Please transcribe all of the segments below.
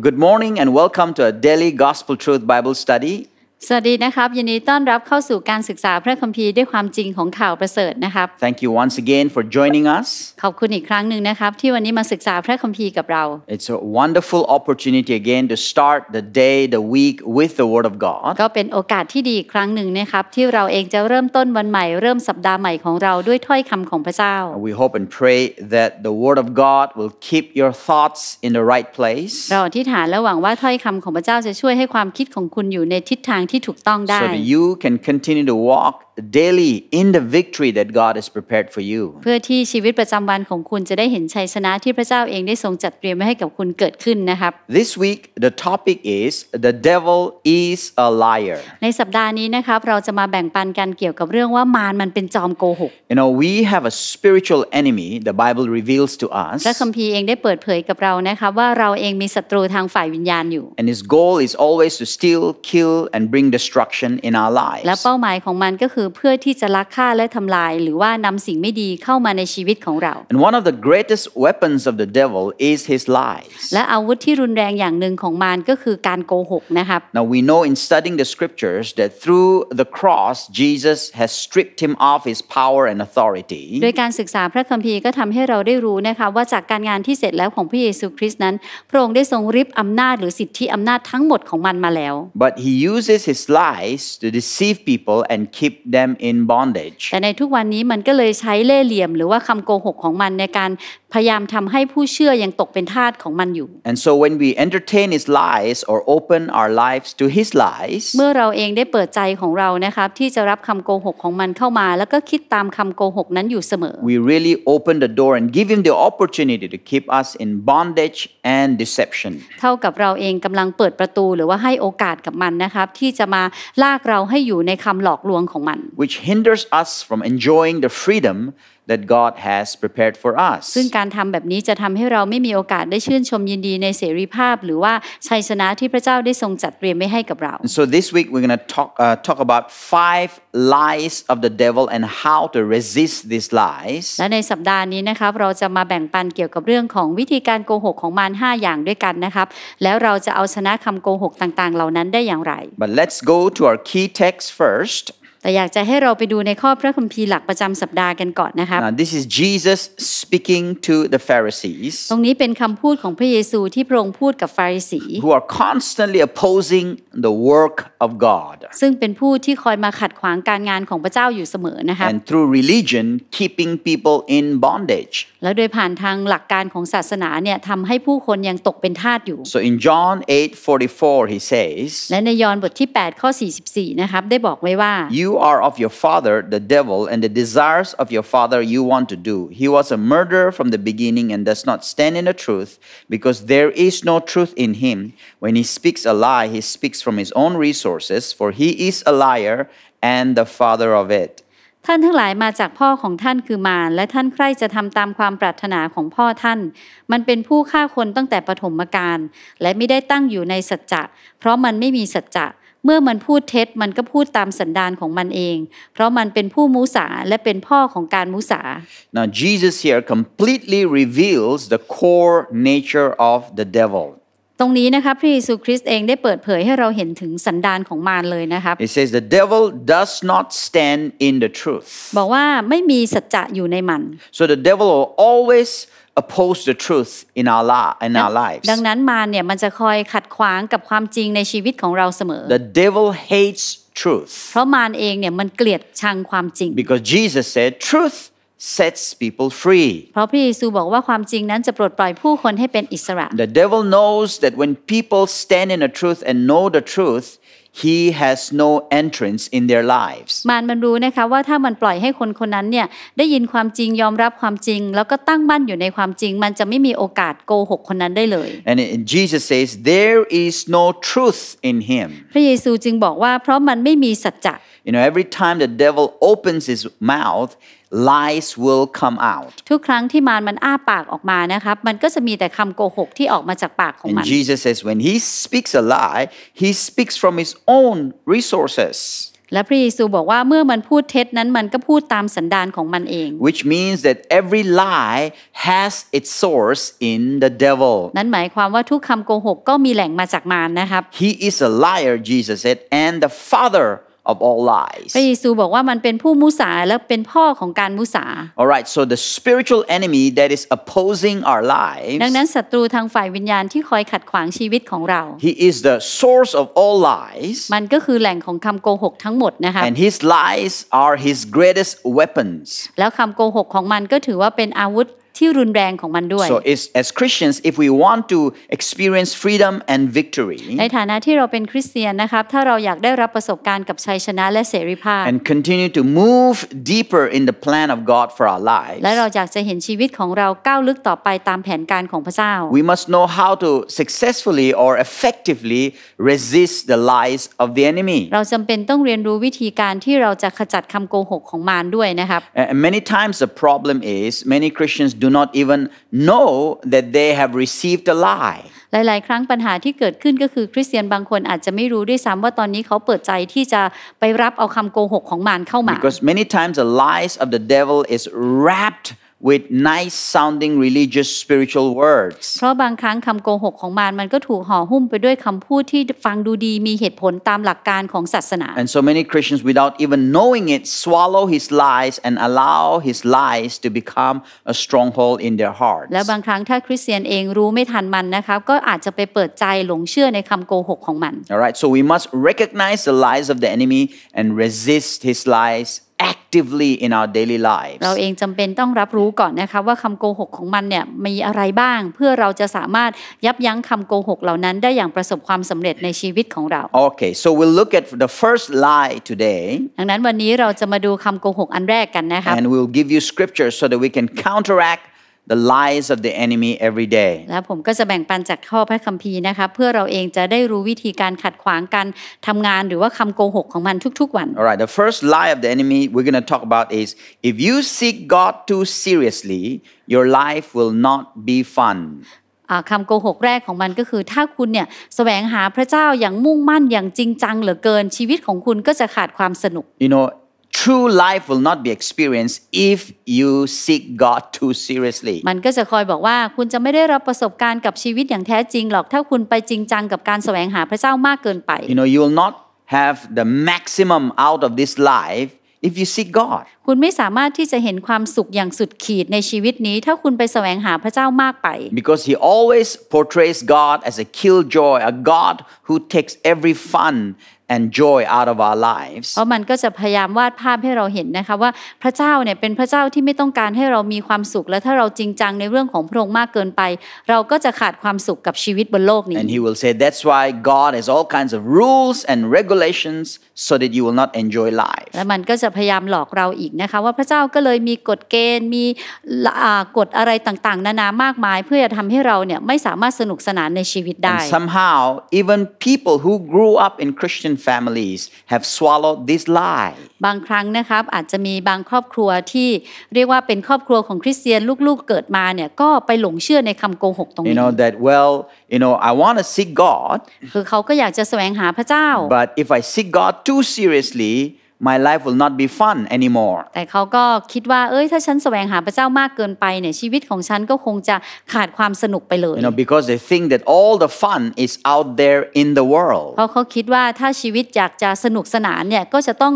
Good morning and welcome to a daily Gospel Truth Bible study. สวัสดีนะครับยินดีต้อนรับเข้าสู่การศึกษาพระคัมภีร์ด้วยความจริงของข่าวประเสริฐนะครับ Thank you once again for joining us ขอบคุณอีกครั้งหนึ่งนะครับที่วันนี้มาศึกษาพระคัมภีร์กับเรา It's a wonderful opportunity again to start the day the week with the Word of God ก็เป็นโอกาสที่ดีครั้งหนึ่งนะครับที่เราเองจะเริ่มต้นวันใหม่เริ่มสัปดาห์ใหม่ของเราด้วยถ้อยคำของพระเจ้า We hope and pray that the Word of God will keep your thoughts in the right place เราอธิษฐานและหวังว่าถ้อยคำของพระเจ้าจะช่วยให้ความคิดของคุณอยู่ในทิศทางที่ถูกต้องได้ so that you can continue to walk daily in the victory that God has prepared for you เพื่อที่ชีวิตประจำวันของคุณจะได้เห็นชัยชนะที่พระเจ้าเองได้ทรงจัดเตรียมไว้ให้กับคุณเกิดขึ้นนะครับ This week the topic is the devil is a liar ในสัปดาห์นี้นะครับเราจะมาแบ่งปันกันเกี่ยวกับเรื่องว่ามารมันเป็นจอมโกหก You know we have a spiritual enemy the Bible reveals to us พระคัมภีร์เองได้เปิดเผยกับเรานะครับว่าเราเองมีศัตรูทางฝ่ายวิญญาณอยู่ And his goal is always to steal kill and bring destruction in our lives และเป้าหมายของมันก็คือเพื่อที่จะลักฆ่าและทำลาย หรือว่านำสิ่งไม่ดีเข้ามาในชีวิตของเรา And one of the greatest weapons of the devil is his lies และอาวุธที่รุนแรงอย่างหนึ่งของมารก็คือการโกหกนะครับ Now we know in studying the scriptures that through the cross Jesus has stripped him of his power and authority โดยการศึกษาพระคัมภีร์ก็ทำให้เราได้รู้นะคะว่าจากการงานที่เสร็จแล้วของพระเยซูคริสต์นั้นพระองค์ได้ทรงริบอำนาจหรือสิทธิอำนาจทั้งหมดของมันมาแล้ว But he uses his lies to deceive people and keep them them in bondage แต่ในทุกวันนี้มันก็เลยใช้เล่ห์เหลี่ยมหรือว่าคำโกหกของมันในการพยายามทำให้ผู้เชื่อยังตกเป็นทาสของมันอยู่ And so when we entertain his lies or open our lives to his lies เมื่อเราเองได้เปิดใจของเรานะครับที่จะรับคำโกหกของมันเข้ามา แล้วก็คิดตามคำโกหกนั้นอยู่เสมอ We really open the door and give him the opportunity to keep us in bondage and deception เท่ากับเราเองกำลังเปิดประตูหรือว่าให้โอกาสกับมันนะครับที่จะมาลากเราให้อยู่ในคำหลอกลวงของมัน Which hinders us from enjoying the freedom that God has prepared for us ซึ่งการทำแบบนี้จะทำให้เราไม่มีโอกาสได้ชื่นชมยินดีในเสรีภาพ หรือว่าชัยชนะที่พระเจ้าได้ทรงจัดเตรียมไว้ให้กับเรา so this week we're going to talk uh, talk about five lies of the devil and how to resist these lies และในสัปดาห์นี้นะครับเราจะมาแบ่งปันเกี่ยวกับเรื่องของวิธีการโกหกของมาร5อย่างด้วยกันนะครับ แล้วเราจะเอาชนะคำโกหกต่างๆ เหล่านั้นได้อย่างไร but let's go to our key text first แต่อยากจะให้เราไปดูในข้อพระคัมภีร์หลักประจำสัปดาห์กันก่อนนะคะ Now, this is Jesus speaking to the Pharisees ตรงนี้เป็นคำพูดของพระเยซูที่พระองค์พูดกับฟาริสี who are constantly opposing the work of God ซึ่งเป็นผู้ที่คอยมาขัดขวางการงานของพระเจ้าอยู่เสมอนะคะ and through religion keeping people in bondage แล้วโดยผ่านทางหลักการของศาสนาเนี่ยทำให้ผู้คนยังตกเป็นทาสอยู่ so in John 8:44 he says และในยอห์นบทที่ 8 ข้อ 44 นะครับได้บอกไว้ว่า you you are of your father, the devil, and the desires of your father you want to do. He was a murderer from the beginning and does not stand in the truth, because there is no truth in him. When he speaks a lie, he speaks from his own resources, for he is a liar and the father of it. ท่านทั้งหลายมาจากพ่อของท่านคือมาร และท่านใคร่จะทำตามความปรารถนาของพ่อท่าน มันเป็นผู้ฆ่าคนตั้งแต่ปฐมกาล และไม่ได้ตั้งอยู่ในสัจจะเพราะมันไม่มีสัจจะเมื่อมันพูดเท็จมันก็พูดตามสันดานของมันเอง เพราะมันเป็นผู้มุสาและเป็นพ่อของการมุสา Now Jesus here completely reveals the core nature of the devil ตรงนี้นะคะพระเยซูคริสต์เองได้เปิดเผยให้เราเห็นถึงสันดานของมารเลยนะครับ It says the devil does not stand in the truth บอกว่าไม่มีสัจจะอยู่ในมัน So the devil will always oppose the truth in our life in our lives ดังนั้นมารเนี่ยมันจะคอยขัดขวางกับความจริงในชีวิตของเราเสมอ The devil hates truth เพราะมารเองเนี่ยมันเกลียดชังความจริง Because Jesus said truth sets people free เพราะพระเยซูบอกว่าความจริงนั้นจะปลดปล่อยผู้คนให้เป็นอิสระ The devil knows that when people stand in the truth and know the truth he has no entrance in their lives มารมันรู้นะคะว่าถ้ามันปล่อยให้คนคนนั้นเนี่ยได้ยินความจริงยอมรับความจริงแล้วก็ตั้งมั่นอยู่ในความจริงมันจะไม่มีโอกาสโกหกคนนั้นได้เลย And Jesus says there is no truth in him พระเยซูจึงบอกว่าเพราะมันไม่มีสัจจะ You know every time the devil opens his mouth lies will come out ทุกครั้งที่มารมันอ้าปากออกมานะครับมันก็จะมีแต่คำโกหกที่ออกมาจากปากของมัน and Jesus says when he speaks a lie he speaks from his own resources และพระเยซูบอกว่าเมื่อมันพูดเท็จนั้นมันก็พูดตามสันดานของมันเอง which means that every lie has its source in the devil นั้นหมายความว่าทุกคำโกหกก็มีแหล่งมาจากมารนะครับ he is a liar Jesus said and the father of all lies พระเยซูบอกว่ามันเป็นผู้มุสาและเป็นพ่อของการมุสา alright so the spiritual enemy that is opposing our lives ดังนั้นศัตรูทางฝ่ายวิญญาณที่คอยขัดขวางชีวิตของเรา he is the source of all lies มันก็คือแหล่งของคำโกหกทั้งหมดนะคะ and his lies are his greatest weapons แล้วคำโกหกของมันก็ถือว่าเป็นอาวุธที่รุนแรงของมันด้วย so it's, as Christians if we want to experience freedom and victory ในฐานะที่เราเป็นคริสเตียนนะครับถ้าเราอยากได้รับประสบการณ์กับชัยชนะและเสรีภาพ and continue to move deeper in the plan of God for our lives และเราอยากจะเห็นชีวิตของเราก้าวลึกต่อไปตามแผนการของพระเจ้า we must know how to successfully or effectively resist the lies of the enemy เราจำเป็นต้องเรียนรู้วิธีการที่เราจะขจัดคำโกหกของมารด้วยนะครับ and many times the problem is many Christians do not even know that they have received a lie หลายๆครั้งปัญหาที่เกิดขึ้นก็คือคริสเตียนบางคนอาจจะไม่รู้ด้วยซ้ำว่าตอนนี้เขาเปิดใจที่จะไปรับเอาคำโกหกของมารเข้ามา because many times the lies of the devil is wrapped with nice sounding religious spiritual words เพราะบางครั้งคำโกหกของมารมันก็ถูกห่อหุ้มไปด้วยคำพูดที่ฟังดูดีมีเหตุผลตามหลักการของศาสนา and so many Christians without even knowing it swallow his lies and allow his lies to become a stronghold in their hearts แล้วบางครั้งถ้าคริสเตียนเองรู้ไม่ทันมันนะครับก็อาจจะไปเปิดใจหลงเชื่อในคำโกหกของมัน alright so we must recognize the lies of the enemy and resist his lies actively in our daily lives เราเองจำเป็นต้องรับรู้ก่อนนะคะว่าคำโกหกของมันเนี่ยมีอะไรบ้าง เพื่อเราจะสามารถยับยั้งคำโกหกเหล่านั้นได้อย่างประสบความสำเร็จในชีวิตของเรา Okay so we'll look at the first lie today ดังนั้นวันนี้เราจะมาดูคำโกหกอันแรกกันนะคะ and we'll give you scripture so that we can counteract the lies of the enemy every day และผมก็จะแบ่งปันจากข้อพระคัมภีร์นะคะเพื่อเราเองจะได้รู้วิธีการขัดขวางการทำงานหรือว่าคำโกหกของมันทุก ๆ วัน alright the first lie of the enemy we're going to talk about is if you seek God too seriously your life will not be fun คำโกหกแรกของมันก็คือถ้าคุณเนี่ยแสวงหาพระเจ้าอย่างมุ่งมั่นอย่างจริงจังเหลือเกินชีวิตของคุณก็จะขาดความสนุก you know true life will not be experienced if you seek God too seriously มันก็จะคอยบอกว่าคุณจะไม่ได้รับประสบการณ์กับชีวิตอย่างแท้จริงหรอกถ้าคุณไปจริงจังกับการแสวงหาพระเจ้ามากเกินไป you know you will not have the maximum out of this life if you seek God คุณไม่สามารถที่จะเห็นความสุขอย่างสุดขีดในชีวิตนี้ ถ้าคุณไปแสวงหาพระเจ้ามากไป because he always portrays God as a killjoy a God who takes every fun and joy out of our lives เพราะมันก็จะพยายามวาดภาพให้เราเห็นนะคะว่าพระเจ้าเนี่ยเป็นพระเจ้าที่ไม่ต้องการให้เรามีความสุข และถ้าเราจริงจัง ในเรื่องของพระองค์มากเกินไป เราก็จะขาดความสุขกับชีวิตบนโลกนี้ and he will say that's why God has all kinds of rules and regulations so that you will not enjoy life และมันก็จะพยายามหลอกเราอีกนะคะว่าพระเจ้าก็เลยมีกฎเกณฑ์มีกฎอะไรต่างๆ นานามากมาย เพื่อจะทำให้เราเนี่ยไม่สามารถสนุกสนานในชีวิตได้ somehow even people who grew up in Christian families have swallowed this lie บางครั้งนะครับอาจจะมีบางครอบครัวที่เรียกว่าเป็นครอบครัวของคริสเตียนลูกๆเกิดมาเนี่ยก็ไปหลงเชื่อในคำโกหกตรงนี้ you know that well you know I want to seek God คือเขาก็อยากจะแสวงหาพระเจ้า but if I seek God too seriously my life will not be fun anymore แต่เขาก็คิดว่าเอ้ยถ้าฉันแสวงหาพระเจ้ามากเกินไปเนี่ยชีวิตของฉันก็คงจะขาดความสนุกไปเลย you know because they think that all the fun is out there in the world เพราะเขาคิดว่าถ้าชีวิตอยากจะสนุกสนานเนี่ยก็จะต้อง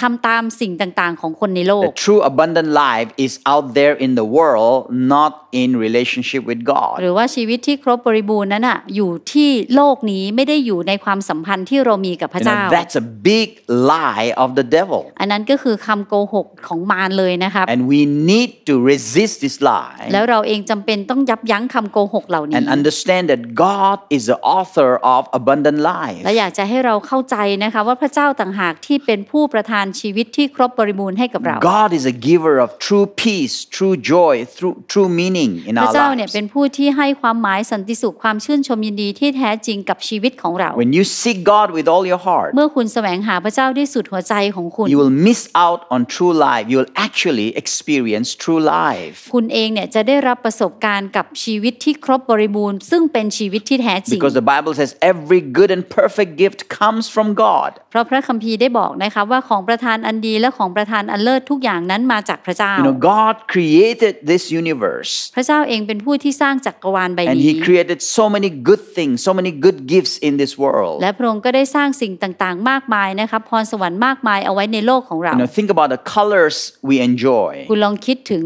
ทำตามสิ่งต่างๆ ของคนในโลก the true abundant life is out there in the world not in relationship with God หรือว่าชีวิตที่ครบบริบูรณ์นั้นอะอยู่ที่โลกนี้ไม่ได้อยู่ในความสัมพันธ์ที่เรามีกับพระเจ้า That's a big lie of the devil อันนั้นก็คือคำโกหกของมารเลยนะครับ And we need to resist this lie แล้วเราเองจำเป็นต้องยับยั้งคำโกหกเหล่านี้ And understand that God is the author of abundant life และอยากจะให้เราเข้าใจนะคะว่าพระเจ้าต่างหากที่เป็นผู้ประทานชีวิตที่ครบบริบูรณ์ให้กับเรา God is a giver of true peace true joy true true meaning meaning in our lives พระเจ้าเนี่ยเป็นผู้ที่ให้ความหมายสันติสุขความชื่นชมยินดีที่แท้จริงกับชีวิตของเรา when you seek God with all your heart เมื่อคุณแสวงหาพระเจ้าด้วยสุดหัวใจของคุณ you will miss out on true life you will actually experience true life คุณเองเนี่ยจะได้รับประสบการณ์กับชีวิตที่ครบบริบูรณ์ซึ่งเป็นชีวิตที่แท้จริง because the Bible says every good and perfect gift comes from God เพราะพระคัมภีร์ได้บอกนะคะว่าของประทานอันดีและของประทานอันเลิศทุกอย่างนั้นมาจากพระเจ้า you know God created this universe พระเจ้าเองเป็นผู้ที่สร้างจักรวาลใบนี้ And he created so many good things so many good gifts in this world และพระองค์ก็ได้สร้างสิ่งต่างๆ มากมายนะครับพรสวรรค์มากมายเอาไว้ในโลกของเรา you know, think about the colors we enjoy คุณลองคิดถึง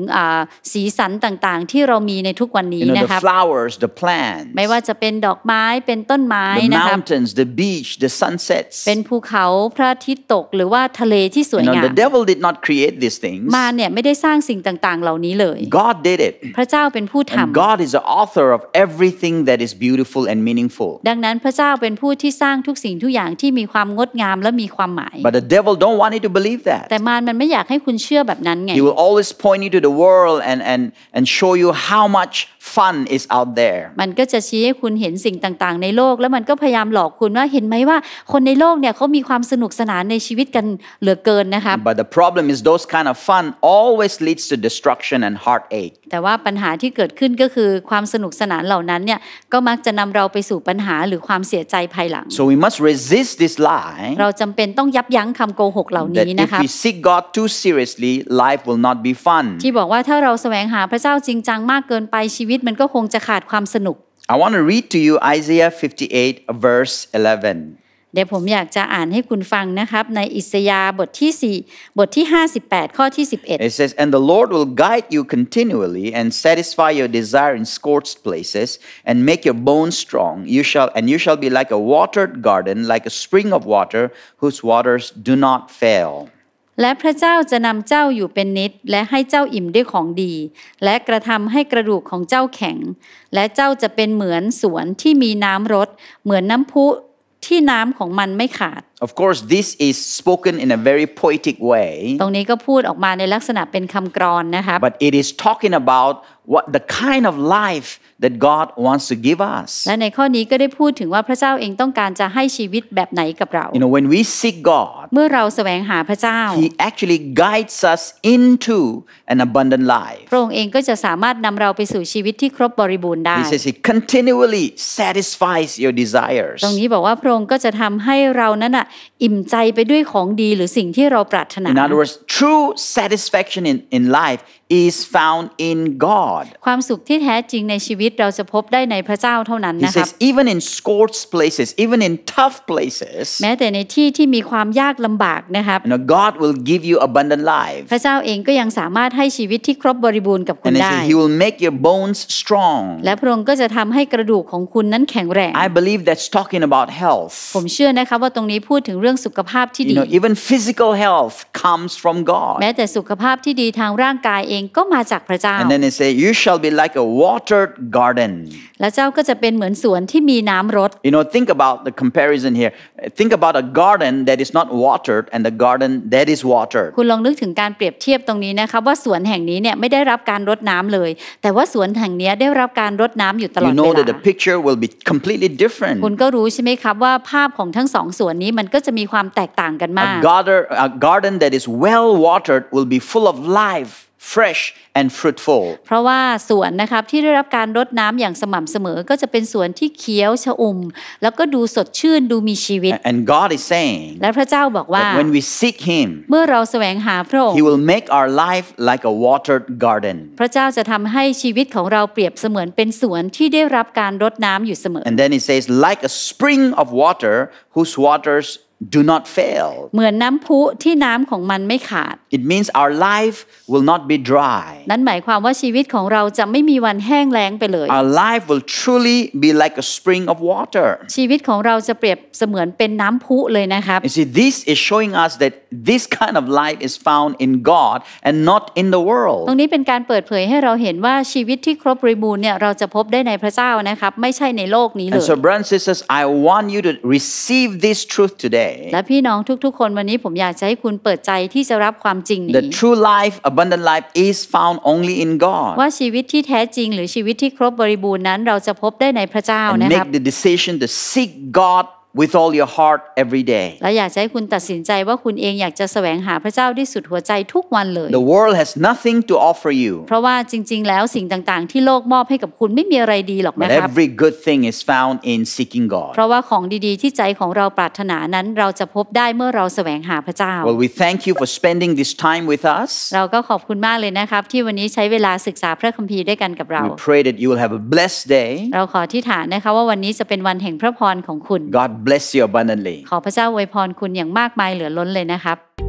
สีสันต่างๆ ที่เรามีในทุกวันนี้นะครับ the flowers the plants ไม่ว่าจะเป็นดอกไม้ เป็นต้นไม้นะครับ the mountains the beach the sunsets เป็นภูเขาพระอาทิตย์ตกหรือว่าทะเลที่สวยงาม the devil did not create these things มาเนี่ยไม่ได้สร้างสิ่งต่างๆ เหล่านี้เลย God did it พระเจ้าเป็นผู้ทำ God is the author of everything that is beautiful and meaningful ดังนั้นพระเจ้าเป็นผู้ที่สร้างทุกสิ่งทุกอย่างที่มีความงดงามและมีความหมาย But the devil don't want you to believe that แต่มารมันไม่อยากให้คุณเชื่อแบบนั้นไง He will always point you to the world and and and show you how much fun is out there มันก็จะชี้ให้คุณเห็นสิ่งต่างๆ ในโลกแล้วมันก็พยายามหลอกคุณว่าเห็นไหมว่า คนในโลกเนี่ยเขามีความสนุกสนานในชีวิตกันเหลือเกินนะคะ But the problem is those kind of fun always leads to destruction and heartache แต่ว่าปัญหาหาที่เกิดขึ้นก็คือความสนุกสนานเหล่านั้นเนี่ยก็มักจะนำเราไปสู่ปัญหาหรือความเสียใจภายหลัง so we must resist this lie เราจำเป็นต้องยับยั้งคำโกหกเหล่านี้นะครับ if we seek God too seriously life will not be fun ที่บอกว่าถ้าเราแสวงหาพระเจ้าจริงจังมากเกินไปชีวิตมันก็คงจะขาดความสนุก I want to read to you Isaiah 58 verse 11เดี๋ยวผมอยากจะอ่านให้คุณฟังนะครับ ในอิสยาบทที่ 4 บทที่ 58 ข้อที่11 It says and the Lord will guide you continually and satisfy your desire in scorched places and make your bones strong you shall and you shall be like a watered garden like a spring of water whose waters do not fail และพระเจ้าจะนำเจ้าอยู่เป็นนิด และให้เจ้าอิ่มด้วยของดี และกระทำให้กระดูกของเจ้าแข็ง และเจ้าจะเป็นเหมือนสวนที่มีน้ำรดเหมือนน้ำพุที่น้ำของมันไม่ขาด Of course, this is spoken in a very poetic way. ตรงนี้ก็พูดออกมาในลักษณะเป็นคำกรอนนะคะ But it is talking about what the kind of life that God wants to give us. และในข้อนี้ก็ได้พูดถึงว่าพระเจ้าเองต้องการจะให้ชีวิตแบบไหนกับเรา You know, when we seek God, เมื่อเราแสวงหาพระเจ้า He actually guides us into an abundant life. พระองค์เองก็จะสามารถนำเราไปสู่ชีวิตที่ครบบริบูรณ์ได้ He says He continually satisfies your desires. ตรงนี้บอกว่าพระองค์ก็จะทำให้เรานั้นอะอิ่มใจไปด้วยของดีหรือสิ่งที่เราปรารถนา In other words true satisfaction in in life is found in God ความสุขที่แท้จริงในชีวิตเราจะพบได้ในพระเจ้าเท่านั้นนะครับ h even says e in scorched places even in tough places แม้แต่ในที่ที่มีความยากลำบากนะครับ God will give you abundant life พระเจ้าเองก็ยังสามารถให้ชีวิตที่ครบบริบูรณ์กับคุณได้ And He will make your bones strong และพระองค์ก็จะทำให้กระดูกของคุณนั้นแข็งแรง I believe that's talking about health ผมเชื่อนะคะว่าตรงนี้พูดถึงเรื่องสุขภาพที่ดี You know even physical health comes from God แม้แต่สุขภาพที่ดีทางร่างกายเององก็มาจากพระเจ้า And then it say you shall be like a watered garden และเจ้าก็จะเป็นเหมือนสวนที่มีน้ำรด You know think about the comparison here think about a garden that is not watered and the garden that is watered คุณลองนึกถึงการเปรียบเทียบตรงนี้นะคะว่าสวนแห่งนี้เนี่ยไม่ได้รับการรดน้ำเลย แต่ว่าสวนแห่งนี้ได้รับการรดน้ำอยู่ตลอดเวลา You know that the picture will be completely different คุณก็รู้ใช่ไหมครับว่าภาพของทั้งสองสวนนี้มันก็จะมีความแตกต่างกันมาก A garden that is well watered will be full of life fresh and fruitful เพราะว่าสวนนะครับที่ได้รับการรดน้ำอย่างสม่ำเสมอ ก็จะเป็นสวนที่เขียวชอุ่มแล้วก็ดูสดชื่นดูมีชีวิต and God is saying และพระเจ้าบอกว่า when we seek Him เมื่อเราแสวงหาพระองค์ He will make our life like a watered garden พระเจ้าจะทำให้ชีวิตของเราเปรียบเสมือนเป็นสวนที่ได้รับการรดน้ำอยู่เสมอ and then He says like a spring of water whose waters do not fail เหมือนน้ำพุที่น้ำของมันไม่ขาด it means our life will not be dry นั่นหมายความว่าชีวิตของเราจะไม่มีวันแห้งแล้งไปเลย our life will truly be like a spring of water ชีวิตของเราจะเปรียบเสมือนเป็นน้ำพุเลยนะครับ you see this is showing us that this kind of life is found in God and not in the world ตรงนี้เป็นการเปิดเผยให้เราเห็นว่าชีวิตที่ครบริบูรณ์เนี่ยเราจะพบได้ในพระเจ้านะครับไม่ใช่ในโลกนี้เลย and so brothers and sisters I want you to receive this truth today และพี่น้องทุกๆ คนวันนี้ผมอยากให้คุณเปิดใจที่จะรับความจริงนี้ The true life abundant life is found only in God ว่าชีวิตที่แท้จริง หรือชีวิตที่ครบบริบูรณ์นั้นเราจะพบได้ในพระเจ้านะครับ Make the decision to seek God with all your heart every day และอยากให้คุณตัดสินใจว่าคุณเองอยากจะแสวงหาพระเจ้าที่สุดหัวใจทุกวันเลย The world has nothing to offer you เพราะว่าจริง ๆ แล้วสิ่งต่างๆ ที่โลกมอบให้กับคุณไม่มีอะไรดีหรอกนะครับ Every good thing is found in seeking God เพราะว่าของดีๆ ที่ใจของเราปรารถนานั้นเราจะพบได้เมื่อเราแสวงหาพระเจ้า Well we thank you for spending this time with us เราก็ขอบคุณมากเลยนะครับที่วันนี้ใช้เวลาศึกษาพระคัมภีร์ด้วยกันกับเรา We pray that you will have a blessed day เราขอที่ฐานนะคะว่าวันนี้จะเป็นวันแห่งพระพรของคุณ God bless you abundantly ขอพระเจ้าอวยพรคุณอย่างมากมายเหลือล้นเลยนะครับ